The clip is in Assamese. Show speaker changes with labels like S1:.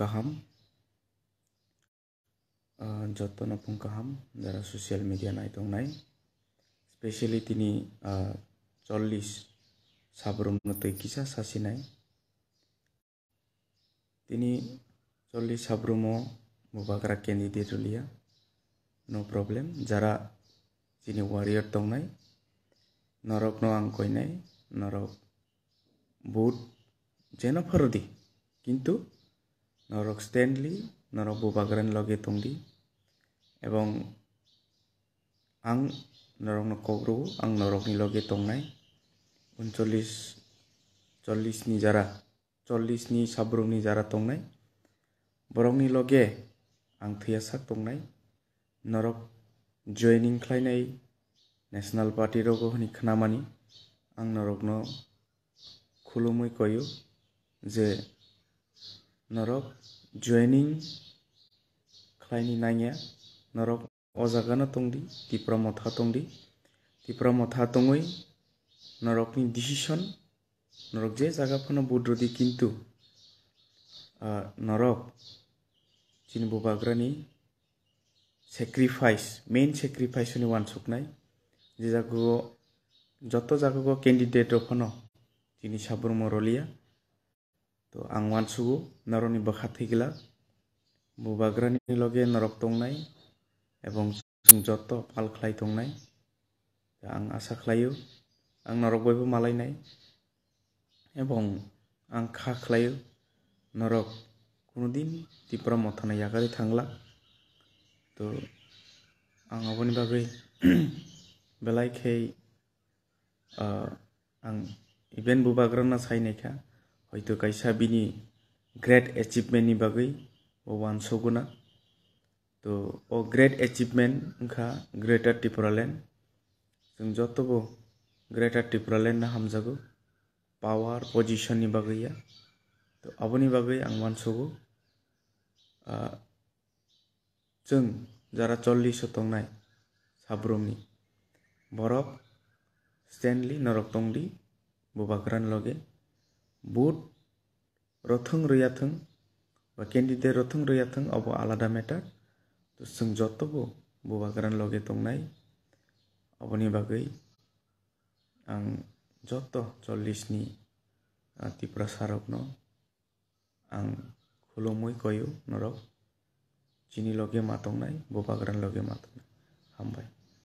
S1: কাহাম যত্ন নপুং কাহাম যারা সোশ্যাল মিডিয়া নাইতংনাই স্পেশালি তিনি চল্লিশ সাবরমন তৈকিসা সাসিনাই তিনি চল্লিশ সাবরম মুবাগ্রা ক্যান্ডিডেট লিয়া নো প্রবলেম যারা যিনি ওয়ারিয়ার দংনাই নরক ন আং কইনাই নরক বুট যেন ফরদি কিন্তু নরক স্ট্যান্ডলি নরক বুবাগ্রান লগে তংদি এবং আং নরক নক্ষগ্র আং নরক নি লগে তংনাই উনচল্লিশ চল্লিশ নি যারা চল্লিশ নি সাব্রুম লগে আং থিয়াসা তংনাই জয়নিং খাইনাই ন্যাশনাল পার্টি রোগ হনি খানামানি আং যে নৰক জইনিং খাইনি নাঙা নৰক অজাগানো তংদি তিপ্ৰা মথা তংদি তিপ্ৰা মথা তঙৈ নৰকনি ডিচিশ্যন নৰক যে জাগাখনো বুদ্ৰ দি কিন্তু নৰক চিনবু বাগ্ৰানি চেক্ৰিফাইচ মেইন চেক্ৰিফাইচনি ওৱান চক নাই যে জাগ যত জাগ কেণ্ডিডেট ৰখনো তিনি চাবৰ মৰলীয়া तो आंग मानसू नरनी बखाथी गला बुबाग्रानी लगे नरक दंगनाय एवं जों जत पाल खलाय दंगनाय आं आसा खलायो आं नरक बयबो मालायनाय एवं आं खा खलायो नरक कुनु दिन तिप्रम मथन यागारि थांला तो आं अबनि बागै बेलाय खै आं इभेन बुबाग्राना सायनायखा हयथ' खायसा बिनि ग्रेट एचिभमेन्टनि बागै वानस'गोना थ' अ ग्रेट एचिभमेन्ट ओंखा ग्रेटार टिप्रलेण्ड जों जथ'बो ग्रेटार टिप्रलेण्ड हामजागौ पावार पजिशननि बागैया थ' आब'नि बागै आं वानस'गौ जों जारा चल्लिस शतंनाय साब्रमनि बरफ स्टेनलि नरकटंदि बुबाग्रान लगे बुट रथं रैयाथों বা केन्डिडेट रथं रैयाथों अबो आलादा मेटार তো जों जतबो बुबाग्रान लगे दंनाय अबनि बागै आं जत चल्लिसनि टिप्रा सारकन आं खुलुमै गयो नरक जिनि लगे मातंनाय बुबाग्रान लगे मातंनाय हामबाय